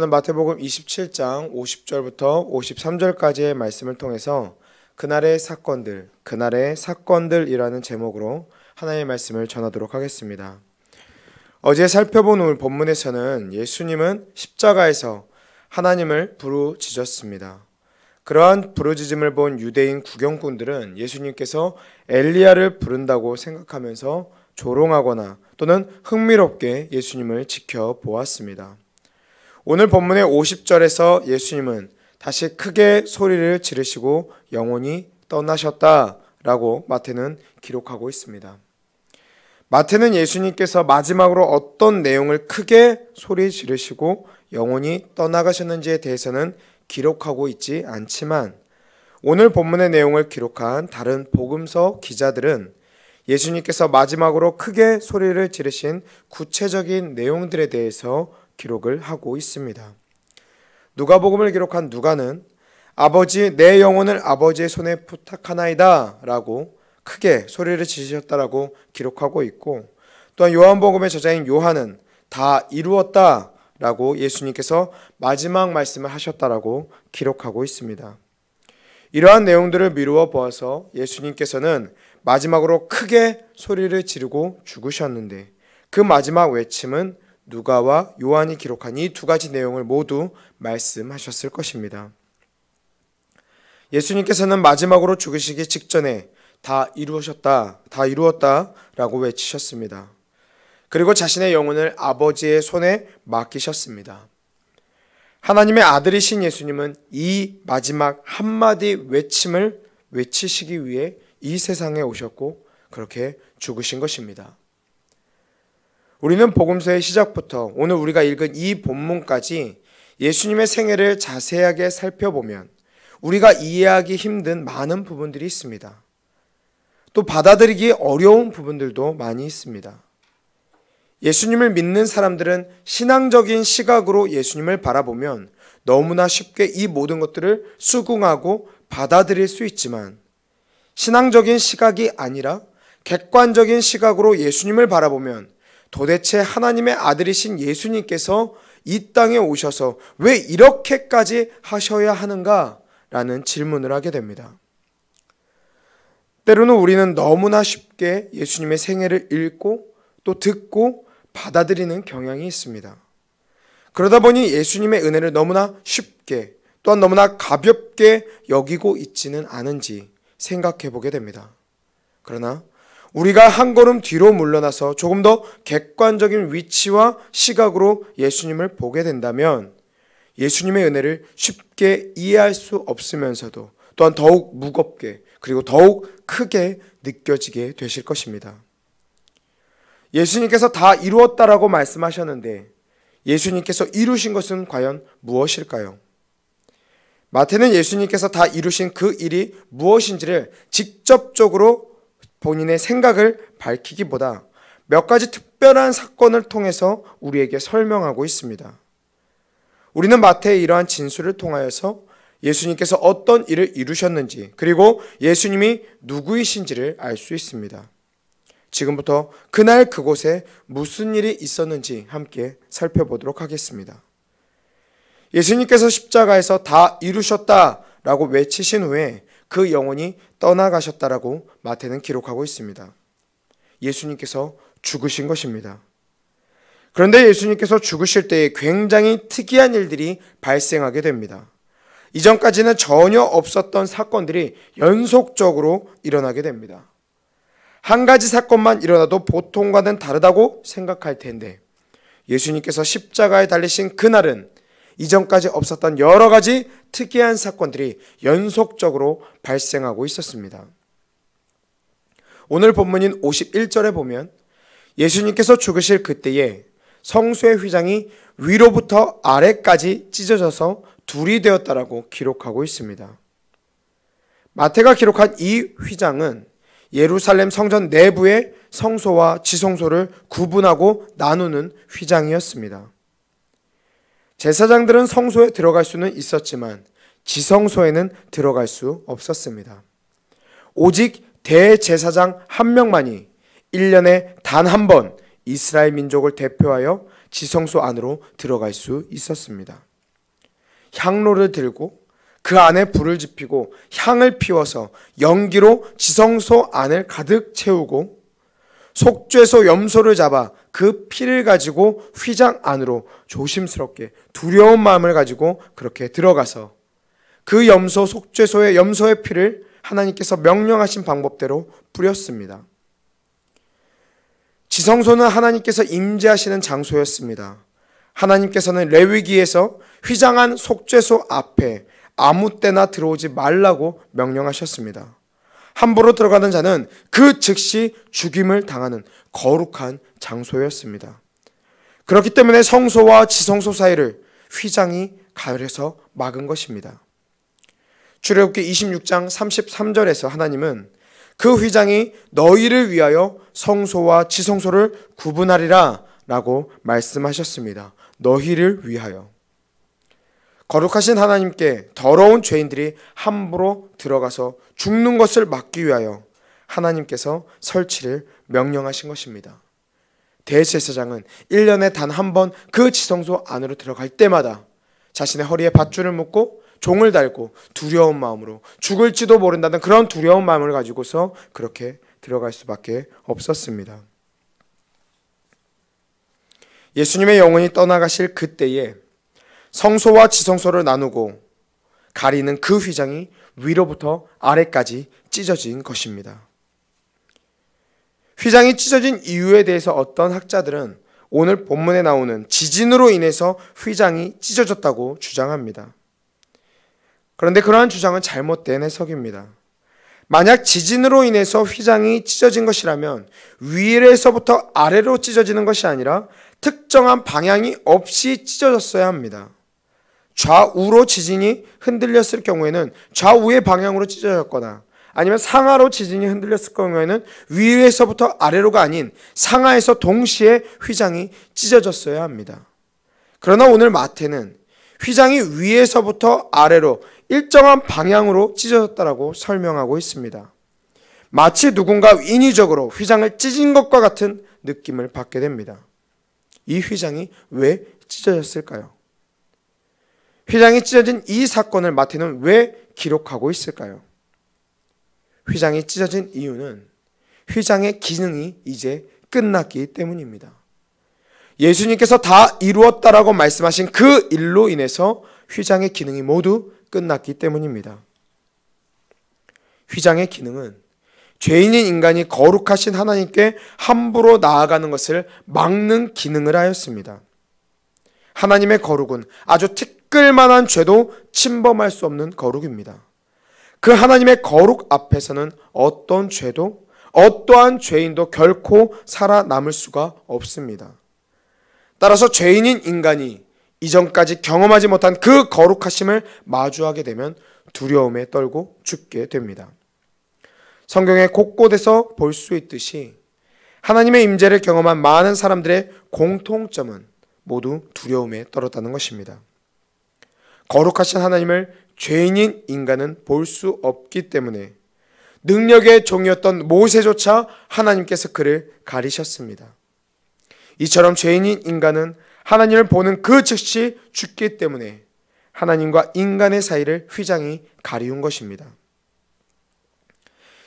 저는 마태복음 27장 50절부터 53절까지의 말씀을 통해서 그날의 사건들, 그날의 사건들이라는 제목으로 하나님의 말씀을 전하도록 하겠습니다. 어제 살펴본 오늘 본문에서는 예수님은 십자가에서 하나님을 부르짖었습니다. 그러한 부르짖음을 본 유대인 구경꾼들은 예수님께서 엘리야를 부른다고 생각하면서 조롱하거나 또는 흥미롭게 예수님을 지켜보았습니다. 오늘 본문의 50절에서 예수님은 다시 크게 소리를 지르시고 영혼이 떠나셨다라고 마태는 기록하고 있습니다. 마태는 예수님께서 마지막으로 어떤 내용을 크게 소리 지르시고 영혼이 떠나가셨는지에 대해서는 기록하고 있지 않지만 오늘 본문의 내용을 기록한 다른 복음서 기자들은 예수님께서 마지막으로 크게 소리를 지르신 구체적인 내용들에 대해서 기록을 하고 있습니다. 누가복음을 기록한 누가는 아버지 내 영혼을 아버지의 손에 부탁하나이다라고 크게 소리를 지르셨다라고 기록하고 있고 또한 요한복음의 저자인 요한은 다 이루었다라고 예수님께서 마지막 말씀을 하셨다라고 기록하고 있습니다. 이러한 내용들을 미루어 보아서 예수님께서는 마지막으로 크게 소리를 지르고 죽으셨는데 그 마지막 외침은 누가와 요한이 기록한 이 두 가지 내용을 모두 말씀하셨을 것입니다. 예수님께서는 마지막으로 죽으시기 직전에 다 이루셨다, 다 이루었다라고 외치셨습니다. 그리고 자신의 영혼을 아버지의 손에 맡기셨습니다. 하나님의 아들이신 예수님은 이 마지막 한마디 외침을 외치시기 위해 이 세상에 오셨고 그렇게 죽으신 것입니다. 우리는 복음서의 시작부터 오늘 우리가 읽은 이 본문까지 예수님의 생애를 자세하게 살펴보면 우리가 이해하기 힘든 많은 부분들이 있습니다. 또 받아들이기 어려운 부분들도 많이 있습니다. 예수님을 믿는 사람들은 신앙적인 시각으로 예수님을 바라보면 너무나 쉽게 이 모든 것들을 수긍하고 받아들일 수 있지만 신앙적인 시각이 아니라 객관적인 시각으로 예수님을 바라보면 도대체 하나님의 아들이신 예수님께서 이 땅에 오셔서 왜 이렇게까지 하셔야 하는가? 라는 질문을 하게 됩니다. 때로는 우리는 너무나 쉽게 예수님의 생애를 읽고 또 듣고 받아들이는 경향이 있습니다. 그러다 보니 예수님의 은혜를 너무나 쉽게 또한 너무나 가볍게 여기고 있지는 않은지 생각해 보게 됩니다. 그러나 우리가 한 걸음 뒤로 물러나서 조금 더 객관적인 위치와 시각으로 예수님을 보게 된다면 예수님의 은혜를 쉽게 이해할 수 없으면서도 또한 더욱 무겁게 그리고 더욱 크게 느껴지게 되실 것입니다. 예수님께서 다 이루었다라고 말씀하셨는데 예수님께서 이루신 것은 과연 무엇일까요? 마태는 예수님께서 다 이루신 그 일이 무엇인지를 직접적으로 본인의 생각을 밝히기보다 몇 가지 특별한 사건을 통해서 우리에게 설명하고 있습니다. 우리는 마태의 이러한 진술을 통하여서 예수님께서 어떤 일을 이루셨는지 그리고 예수님이 누구이신지를 알 수 있습니다. 지금부터 그날 그곳에 무슨 일이 있었는지 함께 살펴보도록 하겠습니다. 예수님께서 십자가에서 다 이루셨다라고 외치신 후에 그 영혼이 떠나가셨다라고 마태는 기록하고 있습니다. 예수님께서 죽으신 것입니다. 그런데 예수님께서 죽으실 때에 굉장히 특이한 일들이 발생하게 됩니다. 이전까지는 전혀 없었던 사건들이 연속적으로 일어나게 됩니다. 한 가지 사건만 일어나도 보통과는 다르다고 생각할 텐데 예수님께서 십자가에 달리신 그날은 이전까지 없었던 여러 가지 특이한 사건들이 연속적으로 발생하고 있었습니다. 오늘 본문인 51절에 보면 예수님께서 죽으실 그때에 성소의 휘장이 위로부터 아래까지 찢어져서 둘이 되었다라고 기록하고 있습니다. 마태가 기록한 이 휘장은 예루살렘 성전 내부의 성소와 지성소를 구분하고 나누는 휘장이었습니다. 제사장들은 성소에 들어갈 수는 있었지만 지성소에는 들어갈 수 없었습니다. 오직 대제사장 한 명만이 1년에 단 한 번 이스라엘 민족을 대표하여 지성소 안으로 들어갈 수 있었습니다. 향로를 들고 그 안에 불을 지피고 향을 피워서 연기로 지성소 안을 가득 채우고 속죄소 염소를 잡아 그 피를 가지고 휘장 안으로 조심스럽게 두려운 마음을 가지고 그렇게 들어가서 그 염소 속죄소의 염소의 피를 하나님께서 명령하신 방법대로 뿌렸습니다. 지성소는 하나님께서 임재하시는 장소였습니다. 하나님께서는 레위기에서 휘장한 속죄소 앞에 아무 때나 들어오지 말라고 명령하셨습니다. 함부로 들어가는 자는 그 즉시 죽임을 당하는 거룩한 장소였습니다. 그렇기 때문에 성소와 지성소 사이를 휘장이 가려서 막은 것입니다. 출애굽기 26장 33절에서 하나님은 그 휘장이 너희를 위하여 성소와 지성소를 구분하리라 라고 말씀하셨습니다. 너희를 위하여. 거룩하신 하나님께 더러운 죄인들이 함부로 들어가서 죽는 것을 막기 위하여 하나님께서 설치를 명령하신 것입니다. 대제사장은 1년에 단 한 번 그 지성소 안으로 들어갈 때마다 자신의 허리에 밧줄을 묶고 종을 달고 두려운 마음으로 죽을지도 모른다는 그런 두려운 마음을 가지고서 그렇게 들어갈 수밖에 없었습니다. 예수님의 영혼이 떠나가실 그때에 성소와 지성소를 나누고 가리는 그 휘장이 위로부터 아래까지 찢어진 것입니다. 휘장이 찢어진 이유에 대해서 어떤 학자들은 오늘 본문에 나오는 지진으로 인해서 휘장이 찢어졌다고 주장합니다. 그런데 그러한 주장은 잘못된 해석입니다. 만약 지진으로 인해서 휘장이 찢어진 것이라면 위에서부터 아래로 찢어지는 것이 아니라 특정한 방향이 없이 찢어졌어야 합니다. 좌우로 지진이 흔들렸을 경우에는 좌우의 방향으로 찢어졌거나 아니면 상하로 지진이 흔들렸을 경우에는 위에서부터 아래로가 아닌 상하에서 동시에 휘장이 찢어졌어야 합니다. 그러나 오늘 마태는 휘장이 위에서부터 아래로 일정한 방향으로 찢어졌다라고 설명하고 있습니다. 마치 누군가 인위적으로 휘장을 찢은 것과 같은 느낌을 받게 됩니다. 이 휘장이 왜 찢어졌을까요? 회장이 찢어진 이 사건을 마태는 왜 기록하고 있을까요? 회장이 찢어진 이유는 회장의 기능이 이제 끝났기 때문입니다. 예수님께서 다 이루었다라고 말씀하신 그 일로 인해서 휘장의 기능이 모두 끝났기 때문입니다. 휘장의 기능은 죄인인 인간이 거룩하신 하나님께 함부로 나아가는 것을 막는 기능을 하였습니다. 하나님의 거룩은 아주 특 끌만한 죄도 침범할 수 없는 거룩입니다. 그 하나님의 거룩 앞에서는 어떤 죄도 어떠한 죄인도 결코 살아남을 수가 없습니다. 따라서 죄인인 인간이 이전까지 경험하지 못한 그 거룩하심을 마주하게 되면 두려움에 떨고 죽게 됩니다. 성경의 곳곳에서 볼 수 있듯이 하나님의 임재를 경험한 많은 사람들의 공통점은 모두 두려움에 떨었다는 것입니다. 거룩하신 하나님을 죄인인 인간은 볼 수 없기 때문에 능력의 종이었던 모세조차 하나님께서 그를 가리셨습니다. 이처럼 죄인인 인간은 하나님을 보는 그 즉시 죽기 때문에 하나님과 인간의 사이를 휘장이 가리운 것입니다.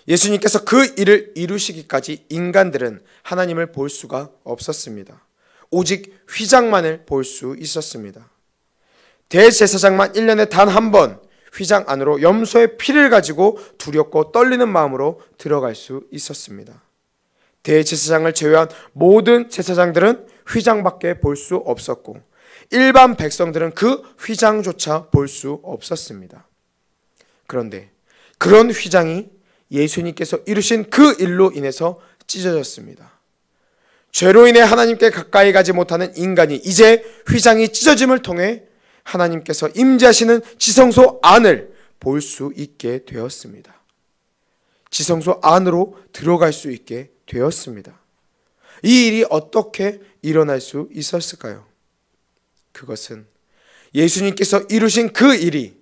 예수님께서 그 일을 이루시기까지 인간들은 하나님을 볼 수가 없었습니다. 오직 휘장만을 볼 수 있었습니다. 대제사장만 1년에 단 한 번 휘장 안으로 염소의 피를 가지고 두렵고 떨리는 마음으로 들어갈 수 있었습니다. 대제사장을 제외한 모든 제사장들은 휘장밖에 볼 수 없었고 일반 백성들은 그 휘장조차 볼 수 없었습니다. 그런데 그런 휘장이 예수님께서 이루신 그 일로 인해서 찢어졌습니다. 죄로 인해 하나님께 가까이 가지 못하는 인간이 이제 휘장이 찢어짐을 통해 하나님께서 임재하시는 지성소 안을 볼 수 있게 되었습니다. 지성소 안으로 들어갈 수 있게 되었습니다. 이 일이 어떻게 일어날 수 있었을까요? 그것은 예수님께서 이루신 그 일이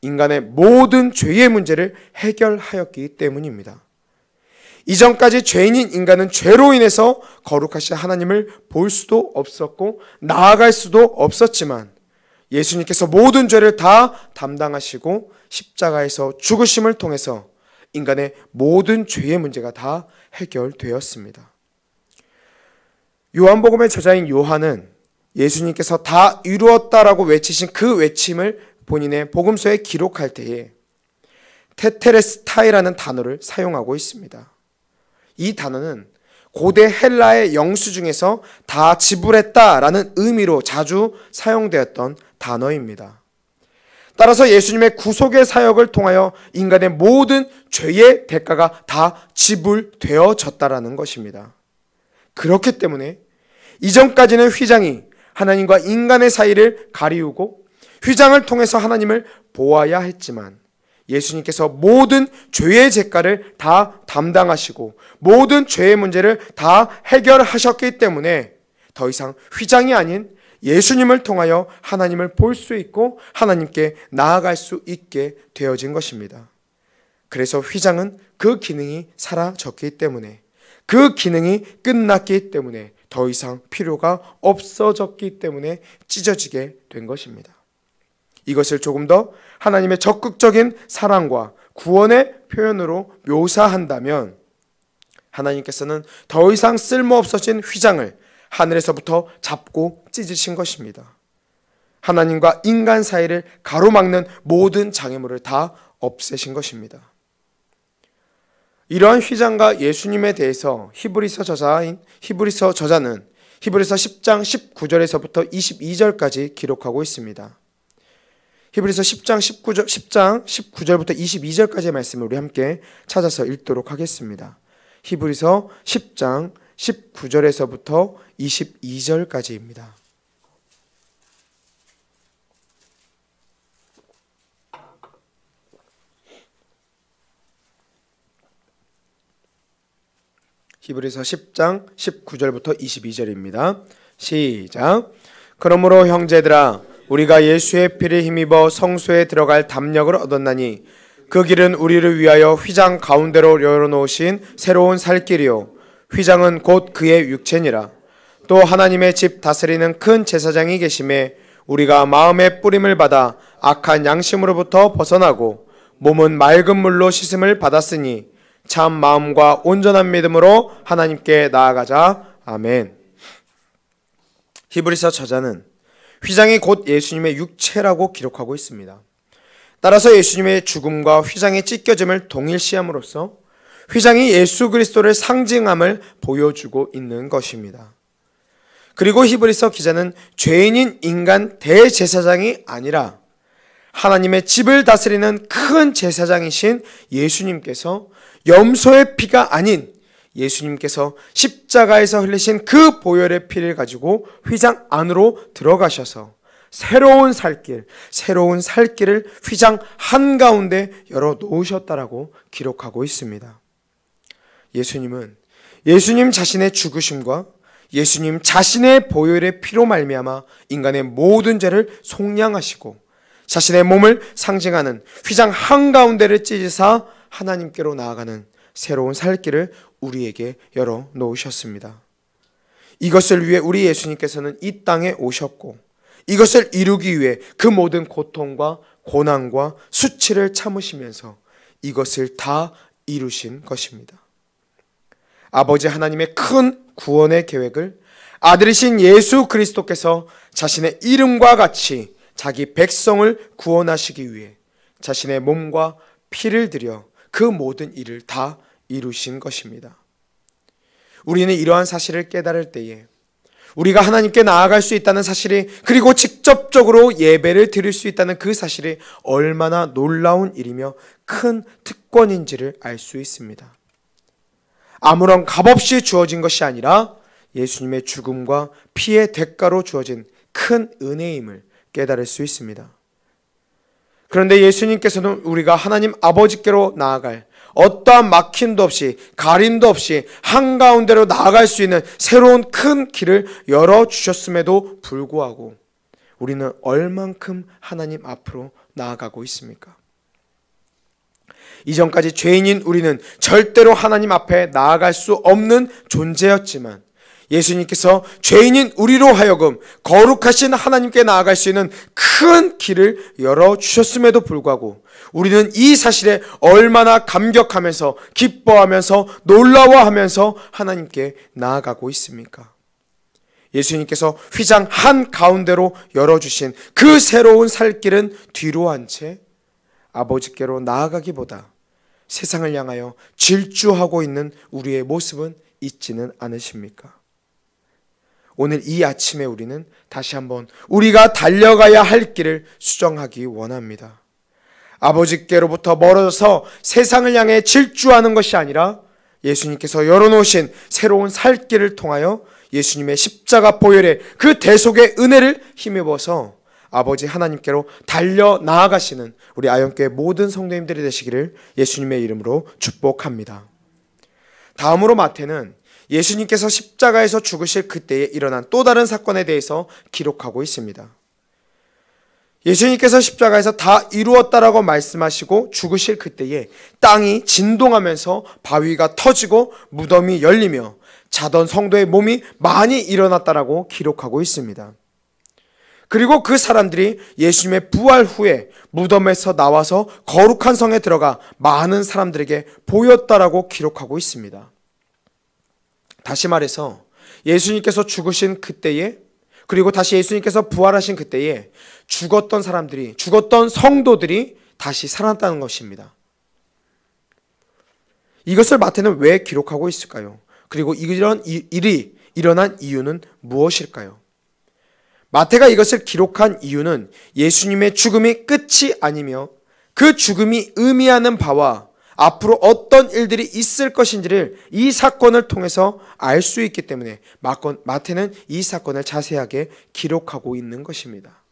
인간의 모든 죄의 문제를 해결하였기 때문입니다. 이전까지 죄인인 인간은 죄로 인해서 거룩하신 하나님을 볼 수도 없었고 나아갈 수도 없었지만 예수님께서 모든 죄를 다 담당하시고 십자가에서 죽으심을 통해서 인간의 모든 죄의 문제가 다 해결되었습니다. 요한복음의 저자인 요한은 예수님께서 다 이루었다라고 외치신 그 외침을 본인의 복음서에 기록할 때에 테테레스타이라는 단어를 사용하고 있습니다. 이 단어는 고대 헬라의 영수 중에서 다 지불했다라는 의미로 자주 사용되었던 단어입니다. 따라서 예수님의 구속의 사역을 통하여 인간의 모든 죄의 대가가 다 지불되어졌다라는 것입니다. 그렇기 때문에 이전까지는 휘장이 하나님과 인간의 사이를 가리우고 휘장을 통해서 하나님을 보아야 했지만 예수님께서 모든 죄의 죄가를 다 담당하시고 모든 죄의 문제를 다 해결하셨기 때문에 더 이상 휘장이 아닌 예수님을 통하여 하나님을 볼 수 있고 하나님께 나아갈 수 있게 되어진 것입니다. 그래서 휘장은 그 기능이 사라졌기 때문에 그 기능이 끝났기 때문에 더 이상 필요가 없어졌기 때문에 찢어지게 된 것입니다. 이것을 조금 더 하나님의 적극적인 사랑과 구원의 표현으로 묘사한다면 하나님께서는 더 이상 쓸모없어진 휘장을 하늘에서부터 잡고 찢으신 것입니다. 하나님과 인간 사이를 가로막는 모든 장애물을 다 없애신 것입니다. 이러한 휘장과 예수님에 대해서 히브리서 저자인 히브리서 저자는 히브리서 10장 19절에서부터 22절까지 기록하고 있습니다. 히브리서 10장 19절 10장 19절부터 22절까지의 말씀을 우리 함께 찾아서 읽도록 하겠습니다. 히브리서 10장 19절에서부터 22절까지입니다. 히브리서 10장 19절부터 22절입니다. 시작. 그러므로 형제들아 우리가 예수의 피를 힘입어 성소에 들어갈 담력을 얻었나니 그 길은 우리를 위하여 휘장 가운데로 열어놓으신 새로운 살길이요 휘장은 곧 그의 육체니라. 또 하나님의 집 다스리는 큰 제사장이 계심에 우리가 마음의 뿌림을 받아 악한 양심으로부터 벗어나고 몸은 맑은 물로 씻음을 받았으니 참 마음과 온전한 믿음으로 하나님께 나아가자. 아멘. 히브리서 저자는 휘장이 곧 예수님의 육체라고 기록하고 있습니다. 따라서 예수님의 죽음과 휘장의 찢겨짐을 동일시함으로써 회장이 예수 그리스도를 상징함을 보여주고 있는 것입니다. 그리고 히브리서 기자는 죄인인 인간 대제사장이 아니라 하나님의 집을 다스리는 큰 제사장이신 예수님께서 염소의 피가 아닌 예수님께서 십자가에서 흘리신 그 보혈의 피를 가지고 휘장 안으로 들어가셔서 새로운 살길, 새로운 살길을 휘장 한가운데 열어 놓으셨다라고 기록하고 있습니다. 예수님은 예수님 자신의 죽으심과 예수님 자신의 보혈의 피로 말미암아 인간의 모든 죄를 속량하시고 자신의 몸을 상징하는 휘장 한가운데를 찢으사 하나님께로 나아가는 새로운 살길을 우리에게 열어 놓으셨습니다. 이것을 위해 우리 예수님께서는 이 땅에 오셨고 이것을 이루기 위해 그 모든 고통과 고난과 수치를 참으시면서 이것을 다 이루신 것입니다. 아버지 하나님의 큰 구원의 계획을 아들이신 예수 그리스도께서 자신의 이름과 같이 자기 백성을 구원하시기 위해 자신의 몸과 피를 들여 그 모든 일을 다 이루신 것입니다. 우리는 이러한 사실을 깨달을 때에 우리가 하나님께 나아갈 수 있다는 사실이 그리고 직접적으로 예배를 드릴 수 있다는 그 사실이 얼마나 놀라운 일이며 큰 특권인지를 알 수 있습니다. 아무런 값없이 주어진 것이 아니라 예수님의 죽음과 피의 대가로 주어진 큰 은혜임을 깨달을 수 있습니다. 그런데 예수님께서는 우리가 하나님 아버지께로 나아갈 어떠한 막힘도 없이 가림도 없이 한가운데로 나아갈 수 있는 새로운 큰 길을 열어주셨음에도 불구하고 우리는 얼만큼 하나님 앞으로 나아가고 있습니까? 이전까지 죄인인 우리는 절대로 하나님 앞에 나아갈 수 없는 존재였지만 예수님께서 죄인인 우리로 하여금 거룩하신 하나님께 나아갈 수 있는 큰 길을 열어주셨음에도 불구하고 우리는 이 사실에 얼마나 감격하면서 기뻐하면서 놀라워하면서 하나님께 나아가고 있습니까? 예수님께서 휘장 한 가운데로 열어주신 그 새로운 살길은 뒤로 한채 아버지께로 나아가기보다 세상을 향하여 질주하고 있는 우리의 모습은 있지는 않으십니까? 오늘 이 아침에 우리는 다시 한번 우리가 달려가야 할 길을 수정하기 원합니다. 아버지께로부터 멀어져서 세상을 향해 질주하는 것이 아니라 예수님께서 열어놓으신 새로운 살 길을 통하여 예수님의 십자가 보혈의 그 대속의 은혜를 힘입어서 아버지 하나님께로 달려 나아가시는 우리 아연교의 모든 성도님들이 되시기를 예수님의 이름으로 축복합니다. 다음으로 마태는 예수님께서 십자가에서 죽으실 그때에 일어난 또 다른 사건에 대해서 기록하고 있습니다. 예수님께서 십자가에서 다 이루었다라고 말씀하시고 죽으실 그때에 땅이 진동하면서 바위가 터지고 무덤이 열리며 자던 성도의 몸이 많이 일어났다라고 기록하고 있습니다. 그리고 그 사람들이 예수님의 부활 후에 무덤에서 나와서 거룩한 성에 들어가 많은 사람들에게 보였다라고 기록하고 있습니다. 다시 말해서 예수님께서 죽으신 그때에 그리고 다시 예수님께서 부활하신 그때에 죽었던 사람들이 죽었던 성도들이 다시 살았다는 것입니다. 이것을 마태는 왜 기록하고 있을까요? 그리고 이런 일이 일어난 이유는 무엇일까요? 마태가 이것을 기록한 이유는 예수님의 죽음이 끝이 아니며 그 죽음이 의미하는 바와 앞으로 어떤 일들이 있을 것인지를 이 사건을 통해서 알 수 있기 때문에 마태는 이 사건을 자세하게 기록하고 있는 것입니다.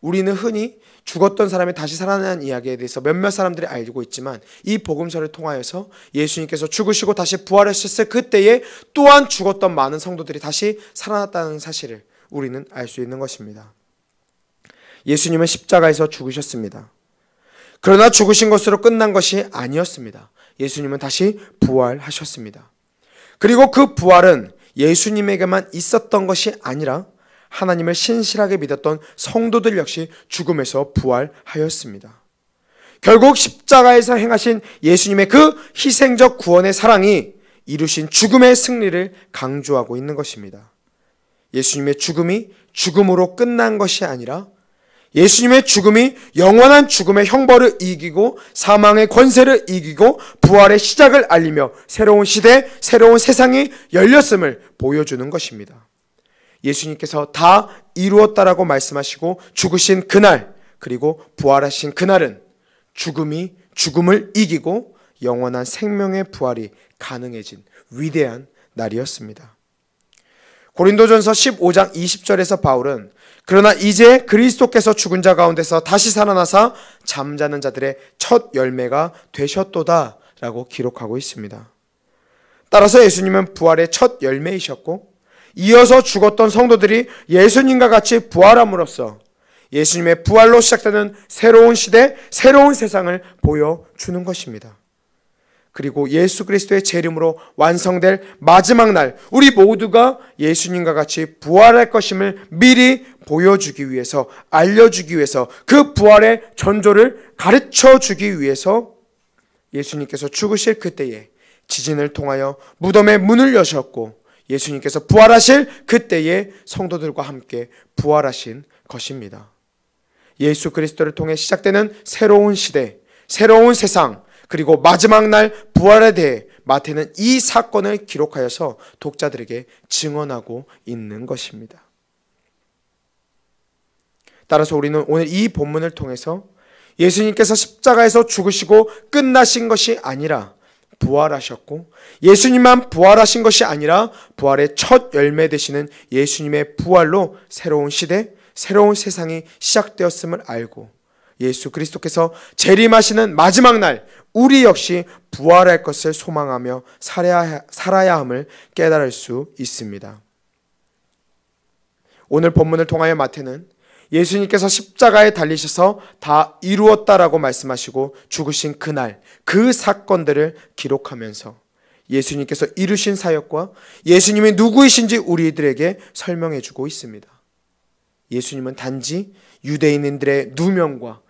우리는 흔히 죽었던 사람이 다시 살아나는 이야기에 대해서 몇몇 사람들이 알고 있지만 이 복음서를 통하여서 예수님께서 죽으시고 다시 부활하셨을 그때에 또한 죽었던 많은 성도들이 다시 살아났다는 사실을 우리는 알 수 있는 것입니다. 예수님은 십자가에서 죽으셨습니다. 그러나 죽으신 것으로 끝난 것이 아니었습니다. 예수님은 다시 부활하셨습니다. 그리고 그 부활은 예수님에게만 있었던 것이 아니라 하나님을 신실하게 믿었던 성도들 역시 죽음에서 부활하였습니다. 결국 십자가에서 행하신 예수님의 그 희생적 구원의 사랑이 이루신 죽음의 승리를 강조하고 있는 것입니다. 예수님의 죽음이 죽음으로 끝난 것이 아니라 예수님의 죽음이 영원한 죽음의 형벌을 이기고 사망의 권세를 이기고 부활의 시작을 알리며 새로운 시대, 새로운 세상이 열렸음을 보여주는 것입니다. 예수님께서 다 이루었다라고 말씀하시고 죽으신 그날, 그리고 부활하신 그날은 죽음이 죽음을 이기고 영원한 생명의 부활이 가능해진 위대한 날이었습니다. 고린도전서 15장 20절에서 바울은 그러나 이제 그리스도께서 죽은 자 가운데서 다시 살아나사 잠자는 자들의 첫 열매가 되셨도다 라고 기록하고 있습니다. 따라서 예수님은 부활의 첫 열매이셨고 이어서 죽었던 성도들이 예수님과 같이 부활함으로써 예수님의 부활로 시작되는 새로운 시대, 새로운 세상을 보여주는 것입니다. 그리고 예수 그리스도의 재림으로 완성될 마지막 날 우리 모두가 예수님과 같이 부활할 것임을 미리 보여주기 위해서 알려주기 위해서 그 부활의 전조를 가르쳐 주기 위해서 예수님께서 죽으실 그때에 지진을 통하여 무덤의 문을 여셨고 예수님께서 부활하실 그때에 성도들과 함께 부활하신 것입니다. 예수 그리스도를 통해 시작되는 새로운 시대, 새로운 세상, 그리고 마지막 날 부활에 대해 마태는 이 사건을 기록하여서 독자들에게 증언하고 있는 것입니다. 따라서 우리는 오늘 이 본문을 통해서 예수님께서 십자가에서 죽으시고 끝나신 것이 아니라 부활하셨고 예수님만 부활하신 것이 아니라 부활의 첫 열매 되시는 예수님의 부활로 새로운 시대, 새로운 세상이 시작되었음을 알고 예수 그리스도께서 재림하시는 마지막 날 우리 역시 부활할 것을 소망하며 살아야, 살아야 함을 깨달을 수 있습니다. 오늘 본문을 통하여 마태는 예수님께서 십자가에 달리셔서 다 이루었다라고 말씀하시고 죽으신 그날 그 사건들을 기록하면서 예수님께서 이루신 사역과 예수님이 누구이신지 우리들에게 설명해 주고 있습니다. 예수님은 단지 유대인들의 누명과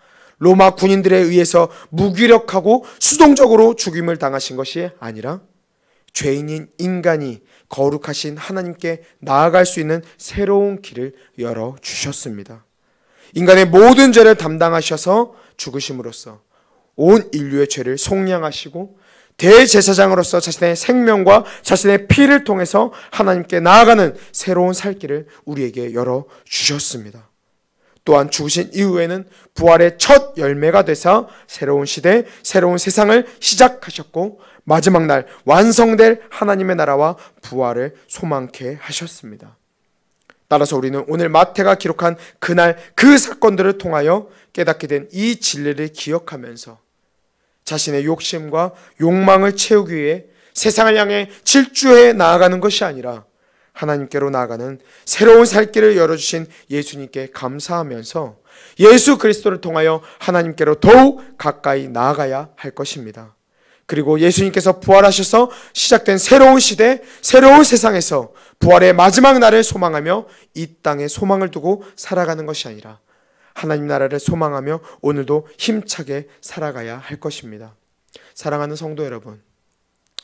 로마 군인들에 의해서 무기력하고 수동적으로 죽임을 당하신 것이 아니라 죄인인 인간이 거룩하신 하나님께 나아갈 수 있는 새로운 길을 열어 주셨습니다. 인간의 모든 죄를 담당하셔서 죽으심으로써 온 인류의 죄를 속량하시고 대제사장으로서 자신의 생명과 자신의 피를 통해서 하나님께 나아가는 새로운 살길을 우리에게 열어 주셨습니다. 또한 죽으신 이후에는 부활의 첫 열매가 되서 새로운 시대, 새로운 세상을 시작하셨고 마지막 날 완성될 하나님의 나라와 부활을 소망케 하셨습니다. 따라서 우리는 오늘 마태가 기록한 그날 그 사건들을 통하여 깨닫게 된 이 진리를 기억하면서 자신의 욕심과 욕망을 채우기 위해 세상을 향해 질주해 나아가는 것이 아니라 하나님께로 나아가는 새로운 살 길을 열어주신 예수님께 감사하면서 예수 그리스도를 통하여 하나님께로 더욱 가까이 나아가야 할 것입니다. 그리고 예수님께서 부활하셔서 시작된 새로운 시대, 새로운 세상에서 부활의 마지막 날을 소망하며 이 땅에 소망을 두고 살아가는 것이 아니라 하나님 나라를 소망하며 오늘도 힘차게 살아가야 할 것입니다. 사랑하는 성도 여러분,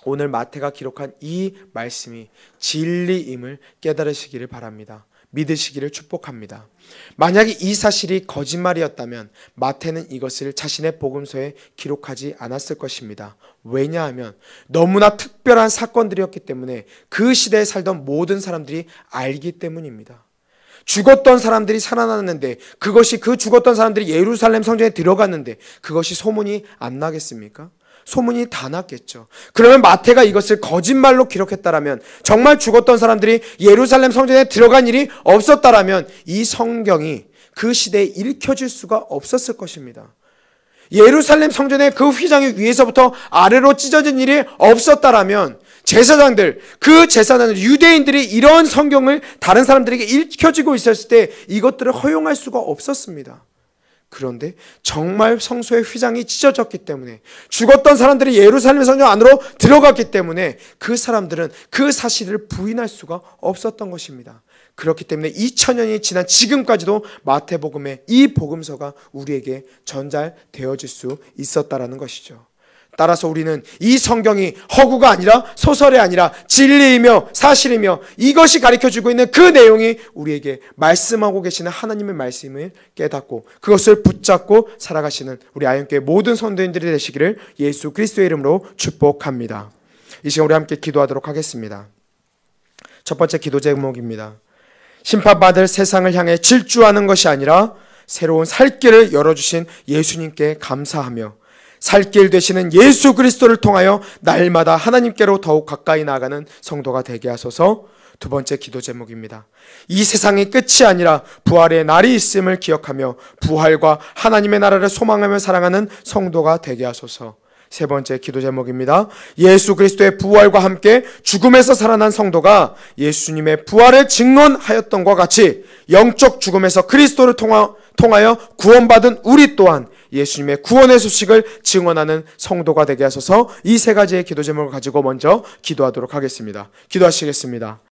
오늘 마태가 기록한 이 말씀이 진리임을 깨달으시기를 바랍니다. 믿으시기를 축복합니다. 만약에 이 사실이 거짓말이었다면 마태는 이것을 자신의 복음서에 기록하지 않았을 것입니다. 왜냐하면 너무나 특별한 사건들이었기 때문에 그 시대에 살던 모든 사람들이 알기 때문입니다. 죽었던 사람들이 살아났는데 그것이 그 죽었던 사람들이 예루살렘 성전에 들어갔는데 그것이 소문이 안 나겠습니까? 소문이 다 났겠죠. 그러면 마태가 이것을 거짓말로 기록했다라면 정말 죽었던 사람들이 예루살렘 성전에 들어간 일이 없었다라면 이 성경이 그 시대에 읽혀질 수가 없었을 것입니다. 예루살렘 성전의 그 휘장이 위에서부터 아래로 찢어진 일이 없었다라면 제사장들, 그 제사장들, 유대인들이 이런 성경을 다른 사람들에게 읽혀지고 있었을 때 이것들을 허용할 수가 없었습니다. 그런데 정말 성소의 휘장이 찢어졌기 때문에 죽었던 사람들이 예루살렘 성전 안으로 들어갔기 때문에 그 사람들은 그 사실을 부인할 수가 없었던 것입니다. 그렇기 때문에 2000년이 지난 지금까지도 마태복음의 이 복음서가 우리에게 전달되어질 수 있었다라는 것이죠. 따라서 우리는 이 성경이 허구가 아니라 소설이 아니라 진리이며 사실이며 이것이 가르쳐 주고 있는 그 내용이 우리에게 말씀하고 계시는 하나님의 말씀을 깨닫고 그것을 붙잡고 살아가시는 우리 아연교의 모든 선도인들이 되시기를 예수 그리스도의 이름으로 축복합니다. 이 시간 우리 함께 기도하도록 하겠습니다. 첫 번째 기도 제목입니다. 심판받을 세상을 향해 질주하는 것이 아니라 새로운 살 길을 열어주신 예수님께 감사하며 살길 되시는 예수 그리스도를 통하여 날마다 하나님께로 더욱 가까이 나아가는 성도가 되게 하소서 두 번째 기도 제목입니다. 이 세상의 끝이 아니라 부활의 날이 있음을 기억하며 부활과 하나님의 나라를 소망하며 사랑하는 성도가 되게 하소서. 세 번째 기도 제목입니다. 예수 그리스도의 부활과 함께 죽음에서 살아난 성도가 예수님의 부활을 증언하였던 것 같이 영적 죽음에서 그리스도를 통하, 통하여 구원받은 우리 또한 예수님의 구원의 소식을 증언하는 성도가 되게 하소서 이 세 가지의 기도 제목을 가지고 먼저 기도하도록 하겠습니다. 기도하시겠습니다.